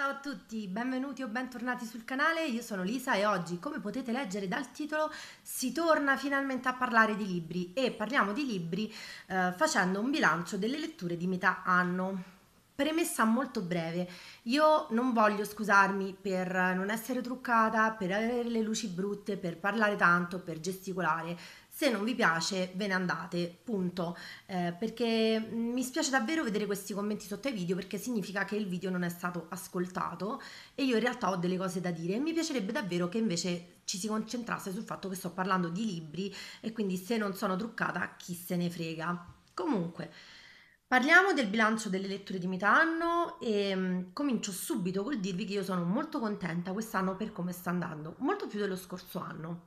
Ciao a tutti, benvenuti o bentornati sul canale, io sono Lisa e oggi, come potete leggere dal titolo, si torna finalmente a parlare di libri e parliamo di libri eh, facendo un bilancio delle letture di metà anno. Premessa molto breve, io non voglio scusarmi per non essere truccata, per avere le luci brutte, per parlare tanto, per gesticolare se non vi piace ve ne andate, punto. Eh, perché mi spiace davvero vedere questi commenti sotto ai video perché significa che il video non è stato ascoltato e io in realtà ho delle cose da dire e mi piacerebbe davvero che invece ci si concentrasse sul fatto che sto parlando di libri e quindi se non sono truccata chi se ne frega. Comunque, Parliamo del bilancio delle letture di metà anno e mm, comincio subito col dirvi che io sono molto contenta quest'anno per come sta andando, molto più dello scorso anno.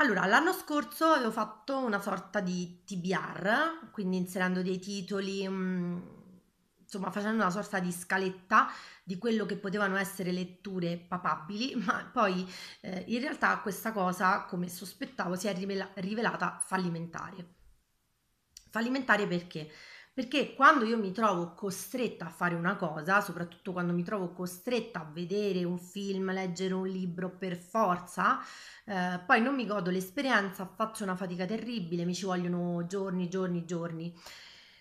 Allora, l'anno scorso avevo fatto una sorta di TBR, quindi inserendo dei titoli, mm, insomma facendo una sorta di scaletta di quello che potevano essere letture papabili, ma poi eh, in realtà questa cosa, come sospettavo, si è rivela- rivelata fallimentare. Fallimentare perché? Perché quando io mi trovo costretta a fare una cosa, soprattutto quando mi trovo costretta a vedere un film, leggere un libro per forza, eh, poi non mi godo l'esperienza, faccio una fatica terribile, mi ci vogliono giorni, giorni, giorni.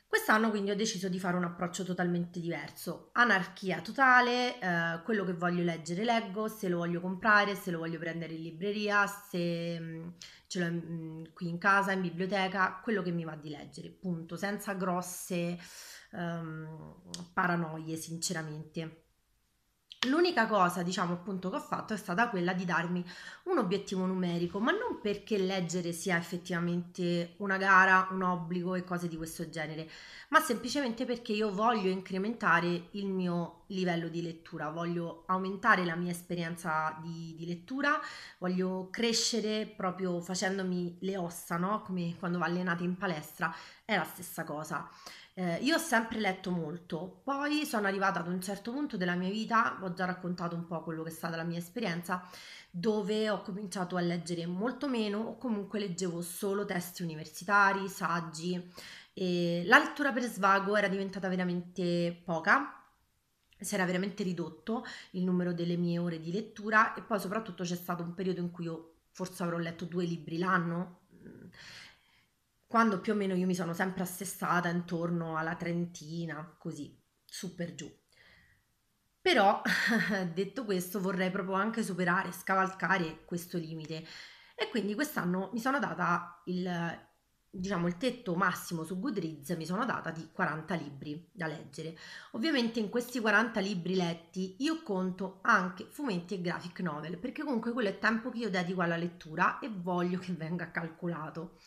Quest'anno quindi ho deciso di fare un approccio totalmente diverso, anarchia totale, eh, quello che voglio leggere leggo, se lo voglio comprare, se lo voglio prendere in libreria, se mh, mm, ce l'ho mh, mm, qui in casa, in biblioteca, quello che mi va di leggere, punto, senza grosse ehm, paranoie sinceramente. L'unica cosa, diciamo appunto, che ho fatto è stata quella di darmi un obiettivo numerico, ma non perché leggere sia effettivamente una gara, un obbligo e cose di questo genere, ma semplicemente perché io voglio incrementare il mio livello di lettura, voglio aumentare la mia esperienza di, di lettura, voglio crescere proprio facendomi le ossa, no? Come quando va allenate in palestra, è la stessa cosa. Eh, io ho sempre letto molto, poi sono arrivata ad un certo punto della mia vita, ho già raccontato un po' quello che è stata la mia esperienza, dove ho cominciato a leggere molto meno o comunque leggevo solo testi universitari, saggi. E la lettura per svago era diventata veramente poca, si era veramente ridotto il numero delle mie ore di lettura e poi soprattutto c'è stato un periodo in cui io forse avrò letto due libri l'anno mm, quando più o meno io mi sono sempre assestata intorno alla trentina, così, super giù. Però, detto questo, vorrei proprio anche superare, scavalcare questo limite. E quindi quest'anno mi sono data il, diciamo, il tetto massimo su Goodreads, mi sono data di 40 libri da leggere. Ovviamente in questi 40 libri letti io conto anche fumetti e graphic novel, perché comunque quello è tempo che io dedico alla lettura e voglio che venga calcolato.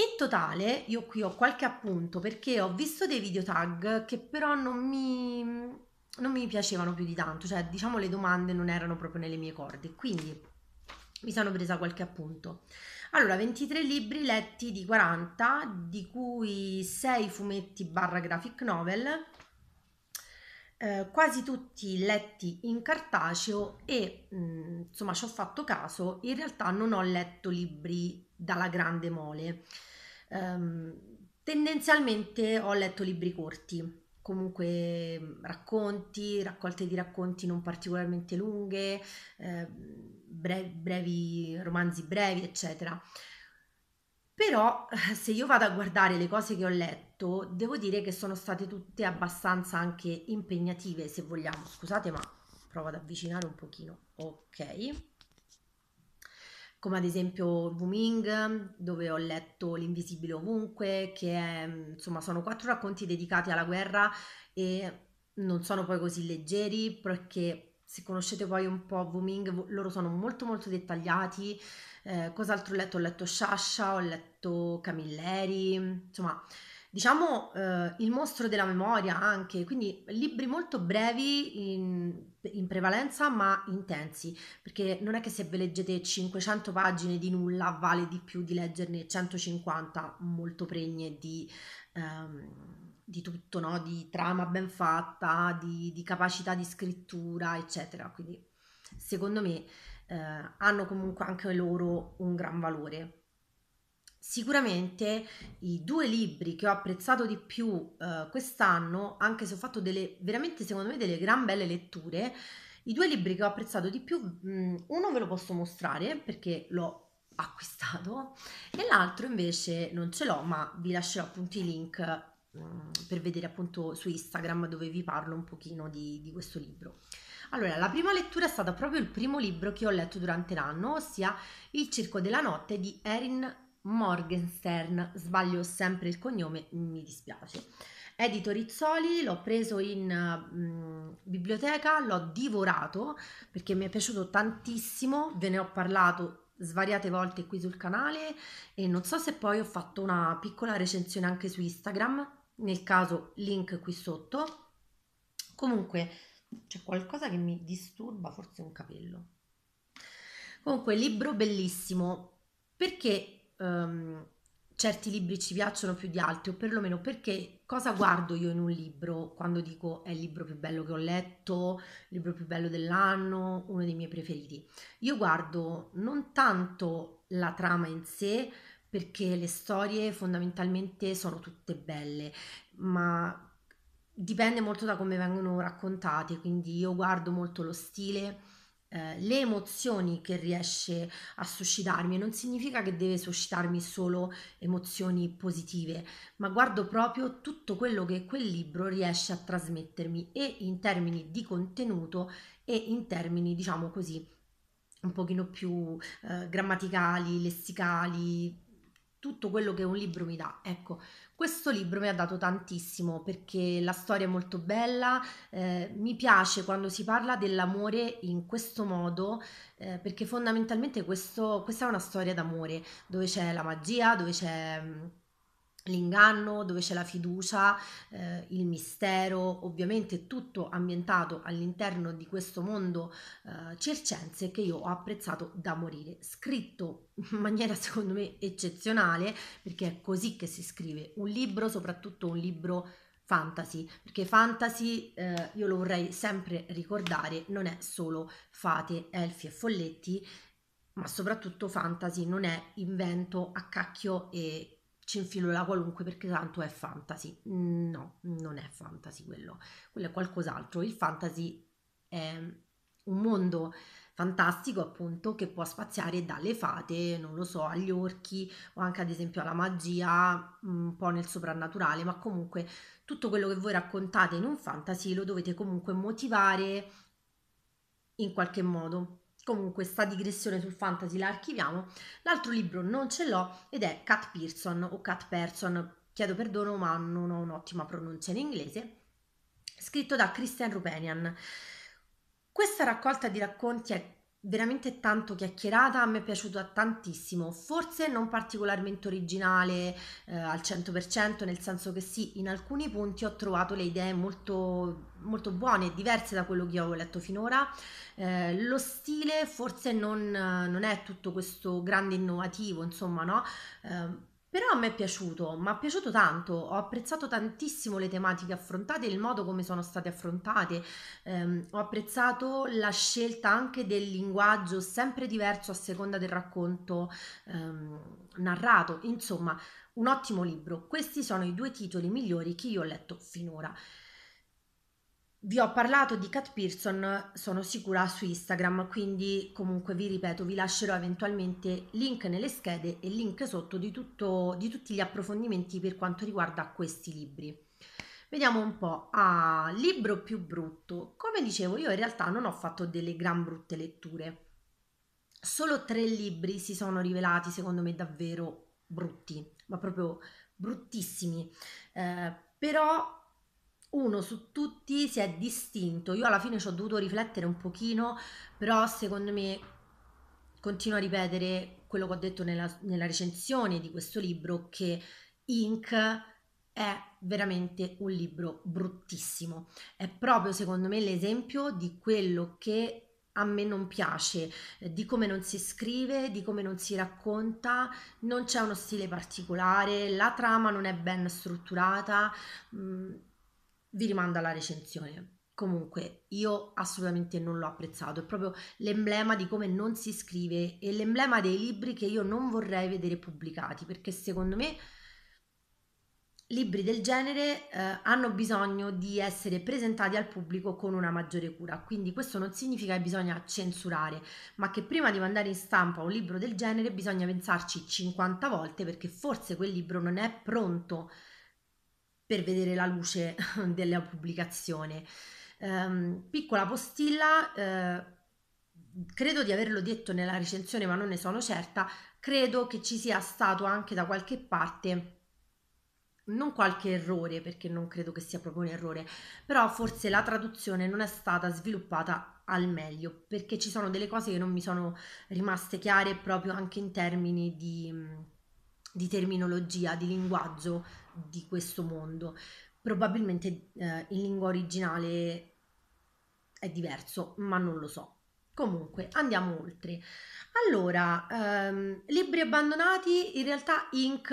In totale, io qui ho qualche appunto perché ho visto dei video tag che però non mi, non mi piacevano più di tanto, cioè diciamo le domande non erano proprio nelle mie corde, quindi mi sono presa qualche appunto. Allora, 23 libri letti di 40, di cui 6 fumetti barra graphic novel, eh, quasi tutti letti in cartaceo e mh, mm, insomma ci ho fatto caso, in realtà non ho letto libri dalla grande mole. Um, tendenzialmente ho letto libri corti, comunque mm, racconti, raccolte di racconti non particolarmente lunghe, eh, brevi, brevi romanzi brevi, eccetera. Però eh, se io vado a guardare le cose che ho letto, devo dire che sono state tutte abbastanza anche impegnative, se vogliamo. Scusate, ma provo ad avvicinare un pochino. Ok. Come ad esempio Booming, dove ho letto L'invisibile ovunque, che è, insomma sono quattro racconti dedicati alla guerra e non sono poi così leggeri perché se conoscete poi un po' Wuming, loro sono molto molto dettagliati. Eh, cos'altro ho letto? Ho letto Sciascia, ho letto Camilleri, insomma, diciamo eh, il mostro della memoria anche, quindi libri molto brevi in, in, prevalenza ma intensi, perché non è che se ve leggete 500 pagine di nulla vale di più di leggerne 150 molto pregne di... Ehm, di tutto, no? di trama ben fatta, di, di, capacità di scrittura, eccetera. Quindi secondo me eh, hanno comunque anche loro un gran valore. Sicuramente i due libri che ho apprezzato di più eh, quest'anno, anche se ho fatto delle veramente secondo me delle gran belle letture, i due libri che ho apprezzato di più, mh, mm, uno ve lo posso mostrare perché l'ho acquistato e l'altro invece non ce l'ho, ma vi lascerò appunto i link eh, per vedere appunto su Instagram dove vi parlo un pochino di, di questo libro. Allora, la prima lettura è stata proprio il primo libro che ho letto durante l'anno, ossia Il Circo della Notte di Erin Morgenstern. Sbaglio sempre il cognome, mi dispiace. Edito Rizzoli, l'ho preso in mh, mm, biblioteca, l'ho divorato perché mi è piaciuto tantissimo, ve ne ho parlato svariate volte qui sul canale e non so se poi ho fatto una piccola recensione anche su Instagram nel caso link qui sotto. Comunque c'è qualcosa che mi disturba, forse un capello. Comunque, libro bellissimo, perché um, certi libri ci piacciono più di altri, o perlomeno perché cosa guardo io in un libro quando dico è il libro più bello che ho letto, il libro più bello dell'anno, uno dei miei preferiti. Io guardo non tanto la trama in sé, perché le storie fondamentalmente sono tutte belle, ma dipende molto da come vengono raccontate, quindi io guardo molto lo stile, eh, le emozioni che riesce a suscitarmi, non significa che deve suscitarmi solo emozioni positive, ma guardo proprio tutto quello che quel libro riesce a trasmettermi e in termini di contenuto e in termini, diciamo così, un pochino più eh, grammaticali, lessicali, tutto quello che un libro mi dà. Ecco, questo libro mi ha dato tantissimo perché la storia è molto bella, eh, mi piace quando si parla dell'amore in questo modo eh, perché fondamentalmente questo, questa è una storia d'amore dove c'è la magia, dove c'è mm, l'inganno, dove c'è la fiducia, eh, il mistero, ovviamente tutto ambientato all'interno di questo mondo eh, circense che io ho apprezzato da morire, scritto in maniera secondo me eccezionale, perché è così che si scrive un libro, soprattutto un libro fantasy, perché fantasy, eh, io lo vorrei sempre ricordare, non è solo fate, elfi e folletti, ma soprattutto fantasy non è invento a cacchio e ci infilo la qualunque perché tanto è fantasy. No, non è fantasy quello, quello è qualcos'altro. Il fantasy è un mondo fantastico appunto che può spaziare dalle fate, non lo so, agli orchi o anche ad esempio alla magia, un po' nel soprannaturale, ma comunque tutto quello che voi raccontate in un fantasy lo dovete comunque motivare in qualche modo. Comunque sta digressione sul fantasy la archiviamo. L'altro libro non ce l'ho ed è Cat Pearson o Cat Person, chiedo perdono ma non ho un'ottima pronuncia in inglese, scritto da Christian Rupenian. Questa raccolta di racconti è veramente tanto chiacchierata, a me è piaciuta tantissimo, forse non particolarmente originale eh, al 100%, nel senso che sì, in alcuni punti ho trovato le idee molto, molto buone, diverse da quello che io avevo letto finora, eh, lo stile forse non, non, è tutto questo grande innovativo, insomma, no? Eh, però a me è piaciuto, mi è piaciuto tanto, ho apprezzato tantissimo le tematiche affrontate, il modo come sono state affrontate, ehm, ho apprezzato la scelta anche del linguaggio sempre diverso a seconda del racconto ehm, narrato, insomma un ottimo libro, questi sono i due titoli migliori che io ho letto finora. Vi ho parlato di Cat Pearson, sono sicura su Instagram, quindi comunque vi ripeto, vi lascerò eventualmente link nelle schede e link sotto di, tutto, di tutti gli approfondimenti per quanto riguarda questi libri. Vediamo un po'. Ah, libro più brutto. Come dicevo, io in realtà non ho fatto delle gran brutte letture. Solo tre libri si sono rivelati, secondo me, davvero brutti, ma proprio bruttissimi. Eh, però uno su tutti si è distinto. Io alla fine ci ho dovuto riflettere un pochino, però secondo me continuo a ripetere quello che ho detto nella, nella recensione di questo libro, che Inc. è veramente un libro bruttissimo. È proprio secondo me l'esempio di quello che a me non piace, di come non si scrive, di come non si racconta, non c'è uno stile particolare, la trama non è ben strutturata. Mh, mm, vi rimando alla recensione. Comunque, io assolutamente non l'ho apprezzato, è proprio l'emblema di come non si scrive e l'emblema dei libri che io non vorrei vedere pubblicati, perché secondo me libri del genere eh, hanno bisogno di essere presentati al pubblico con una maggiore cura, quindi questo non significa che bisogna censurare, ma che prima di mandare in stampa un libro del genere bisogna pensarci 50 volte perché forse quel libro non è pronto per vedere la luce della pubblicazione. Um, piccola postilla, eh, credo di averlo detto nella recensione, ma non ne sono certa, credo che ci sia stato anche da qualche parte non qualche errore, perché non credo che sia proprio un errore, però forse la traduzione non è stata sviluppata al meglio, perché ci sono delle cose che non mi sono rimaste chiare proprio anche in termini di, di terminologia, di linguaggio di questo mondo. Probabilmente eh, in lingua originale è diverso, ma non lo so. Comunque, andiamo oltre. Allora, ehm, libri abbandonati, in realtà Ink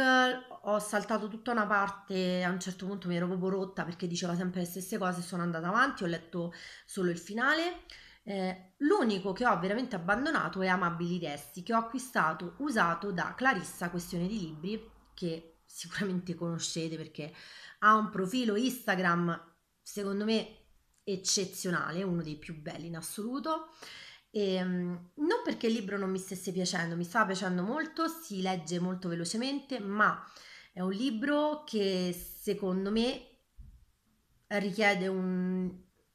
ho saltato tutta una parte, a un certo punto mi ero proprio rotta perché diceva sempre le stesse cose, sono andata avanti, ho letto solo il finale. Eh, l'unico che ho veramente abbandonato è Amabili Resti, che ho acquistato usato da Clarissa, questione di libri, che sicuramente conoscete perché ha un profilo Instagram, secondo me, eccezionale, uno dei più belli in assoluto. E, ehm, non perché il libro non mi stesse piacendo, mi stava piacendo molto, si legge molto velocemente, ma è un libro che secondo me richiede un,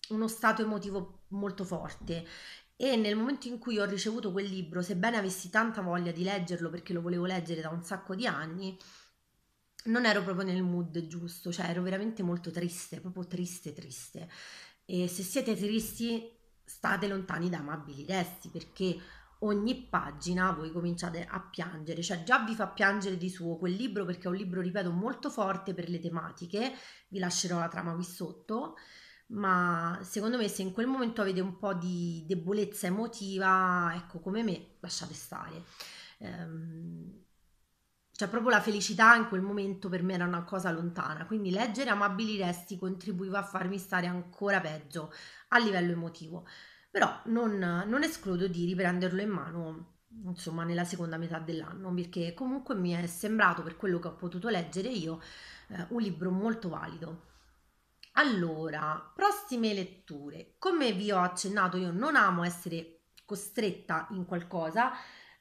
uno stato emotivo molto forte e nel momento in cui ho ricevuto quel libro, sebbene avessi tanta voglia di leggerlo perché lo volevo leggere da un sacco di anni, non ero proprio nel mood giusto, cioè ero veramente molto triste, proprio triste, triste. E se siete tristi, state lontani da amabili resti perché ogni pagina voi cominciate a piangere, cioè già vi fa piangere di suo quel libro perché è un libro, ripeto, molto forte per le tematiche, vi lascerò la trama qui sotto, ma secondo me se in quel momento avete un po' di debolezza emotiva, ecco come me, lasciate stare. Ehm, cioè proprio la felicità in quel momento per me era una cosa lontana, quindi leggere Amabili Resti contribuiva a farmi stare ancora peggio a livello emotivo, però non, non escludo di riprenderlo in mano insomma nella seconda metà dell'anno perché comunque mi è sembrato per quello che ho potuto leggere io eh, un libro molto valido allora prossime letture come vi ho accennato io non amo essere costretta in qualcosa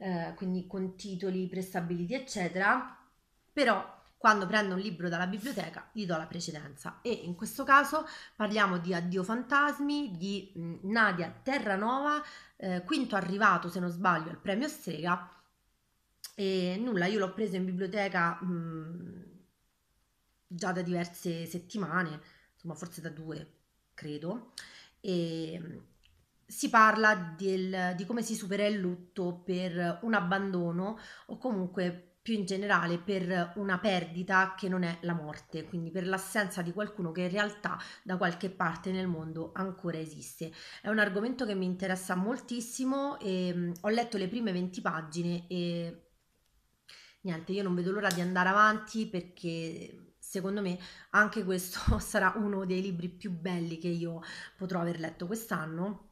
eh, quindi con titoli prestabiliti, eccetera, però quando prendo un libro dalla biblioteca gli do la precedenza e in questo caso parliamo di Addio Fantasmi di mm, Nadia Terranova, eh, quinto arrivato se non sbaglio al premio Strega e nulla, io l'ho preso in biblioteca mh, mm, già da diverse settimane, insomma forse da due credo e, mm, si parla del, di come si supera il lutto per un abbandono o comunque più in generale per una perdita che non è la morte, quindi per l'assenza di qualcuno che in realtà da qualche parte nel mondo ancora esiste. È un argomento che mi interessa moltissimo e ehm, ho letto le prime 20 pagine e niente, io non vedo l'ora di andare avanti perché secondo me anche questo sarà uno dei libri più belli che io potrò aver letto quest'anno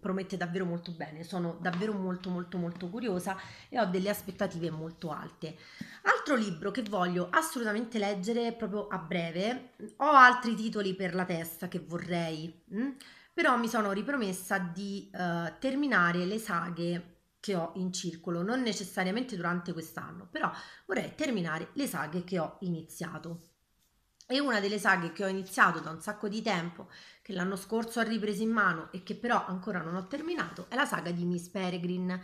promette davvero molto bene, sono davvero molto molto molto curiosa e ho delle aspettative molto alte. Altro libro che voglio assolutamente leggere proprio a breve, ho altri titoli per la testa che vorrei, però mi sono ripromessa di uh, terminare le saghe che ho in circolo, non necessariamente durante quest'anno, però vorrei terminare le saghe che ho iniziato. E una delle saghe che ho iniziato da un sacco di tempo, che l'anno scorso ho ripreso in mano e che però ancora non ho terminato, è la saga di Miss Peregrine.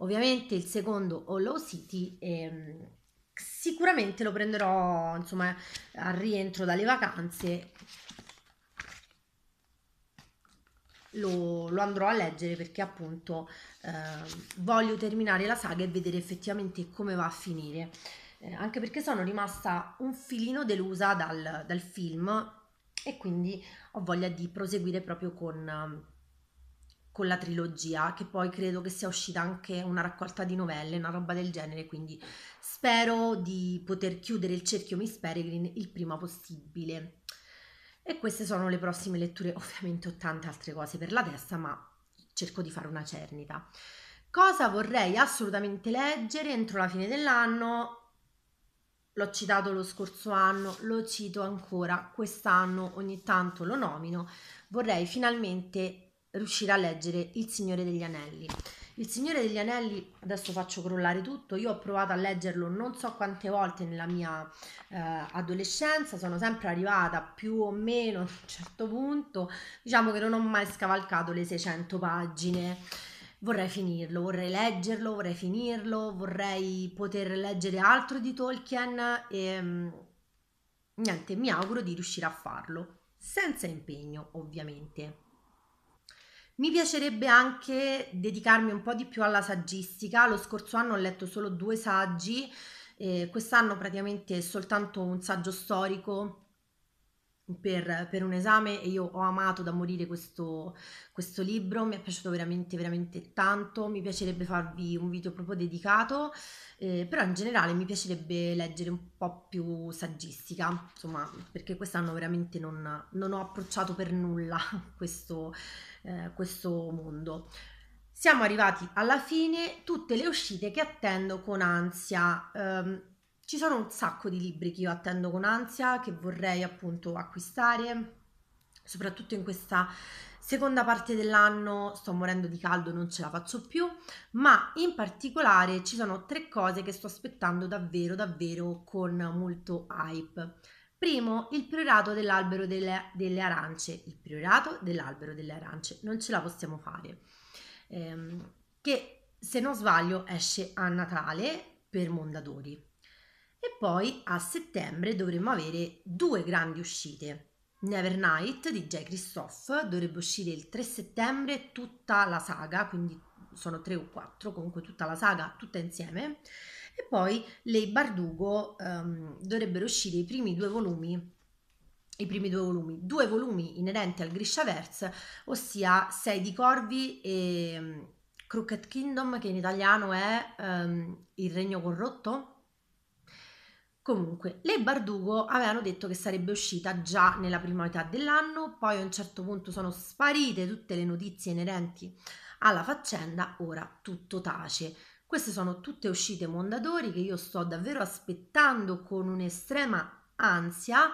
Ovviamente il secondo Hollow City ehm, sicuramente lo prenderò insomma al rientro dalle vacanze lo, lo, andrò a leggere perché appunto eh, voglio terminare la saga e vedere effettivamente come va a finire eh, anche perché sono rimasta un filino delusa dal, dal, film e quindi ho voglia di proseguire proprio con, um, con la trilogia, che poi credo che sia uscita anche una raccolta di novelle, una roba del genere, quindi spero di poter chiudere il cerchio Miss Peregrine il prima possibile. E queste sono le prossime letture, ovviamente ho tante altre cose per la testa, ma cerco di fare una cernita. Cosa vorrei assolutamente leggere entro la fine dell'anno? l'ho citato lo scorso anno, lo cito ancora quest'anno, ogni tanto lo nomino, vorrei finalmente riuscire a leggere Il Signore degli Anelli. Il Signore degli Anelli, adesso faccio crollare tutto, io ho provato a leggerlo non so quante volte nella mia eh, adolescenza, sono sempre arrivata più o meno a un certo punto, diciamo che non ho mai scavalcato le 600 pagine vorrei finirlo, vorrei leggerlo, vorrei finirlo, vorrei poter leggere altro di Tolkien e mm, niente, mi auguro di riuscire a farlo, senza impegno ovviamente. Mi piacerebbe anche dedicarmi un po' di più alla saggistica, lo scorso anno ho letto solo due saggi, eh, quest'anno praticamente soltanto un saggio storico per, per, un esame e io ho amato da morire questo, questo, libro, mi è piaciuto veramente veramente tanto, mi piacerebbe farvi un video proprio dedicato, eh, però in generale mi piacerebbe leggere un po' più saggistica, insomma perché quest'anno veramente non, non ho approcciato per nulla questo, eh, questo mondo. Siamo arrivati alla fine, tutte le uscite che attendo con ansia. Um, ci sono un sacco di libri che io attendo con ansia, che vorrei appunto acquistare, soprattutto in questa seconda parte dell'anno sto morendo di caldo, non ce la faccio più, ma in particolare ci sono tre cose che sto aspettando davvero, davvero con molto hype. Primo, il priorato dell'albero delle, delle arance. Il priorato dell'albero delle arance, non ce la possiamo fare. Ehm, che se non sbaglio esce a Natale per Mondadori. E poi a settembre dovremmo avere due grandi uscite. Never Night di J. Christophe dovrebbe uscire il 3 settembre tutta la saga, quindi sono tre o quattro, comunque tutta la saga, tutta insieme. E poi Lei Bardugo um, dovrebbero uscire i primi due volumi i primi due volumi, due volumi inerenti al Grishaverse, ossia Sei di Corvi e um, Crooked Kingdom, che in italiano è um, Il Regno Corrotto, Comunque, le Bardugo avevano detto che sarebbe uscita già nella prima metà dell'anno, poi a un certo punto sono sparite tutte le notizie inerenti alla faccenda, ora tutto tace. Queste sono tutte uscite Mondadori che io sto davvero aspettando con un'estrema ansia,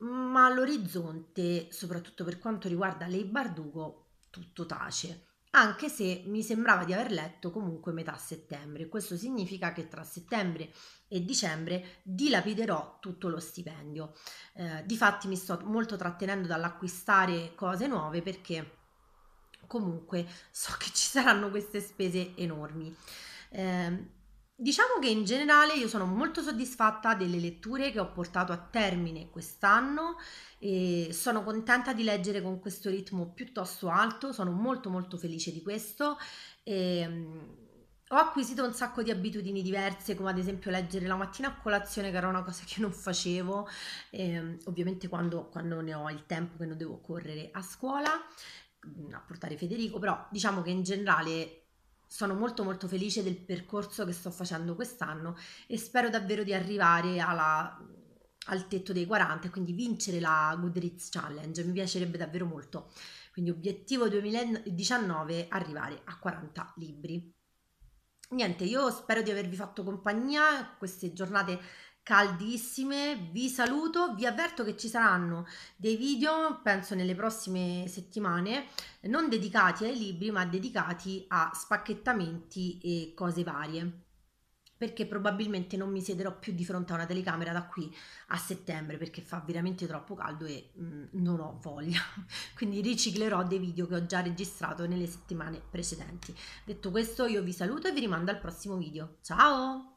ma all'orizzonte, soprattutto per quanto riguarda le Bardugo, tutto tace anche se mi sembrava di aver letto comunque metà settembre. Questo significa che tra settembre e dicembre dilapiderò tutto lo stipendio. Eh, difatti mi sto molto trattenendo dall'acquistare cose nuove perché comunque so che ci saranno queste spese enormi. Eh, Diciamo che in generale io sono molto soddisfatta delle letture che ho portato a termine quest'anno e sono contenta di leggere con questo ritmo piuttosto alto, sono molto molto felice di questo. E, ehm, ho acquisito un sacco di abitudini diverse, come ad esempio leggere la mattina a colazione, che era una cosa che non facevo, ehm, ovviamente quando, quando, ne ho il tempo che non devo correre a scuola mm, a portare Federico, però diciamo che in generale sono molto molto felice del percorso che sto facendo quest'anno e spero davvero di arrivare alla, al tetto dei 40 e quindi vincere la Goodreads Challenge, mi piacerebbe davvero molto. Quindi obiettivo 2019 arrivare a 40 libri. Niente, io spero di avervi fatto compagnia queste giornate caldissime. Vi saluto, vi avverto che ci saranno dei video, penso nelle prossime settimane, non dedicati ai libri, ma dedicati a spacchettamenti e cose varie. Perché probabilmente non mi siederò più di fronte a una telecamera da qui a settembre perché fa veramente troppo caldo e mh, mm, non ho voglia. Quindi riciclerò dei video che ho già registrato nelle settimane precedenti. Detto questo, io vi saluto e vi rimando al prossimo video. Ciao!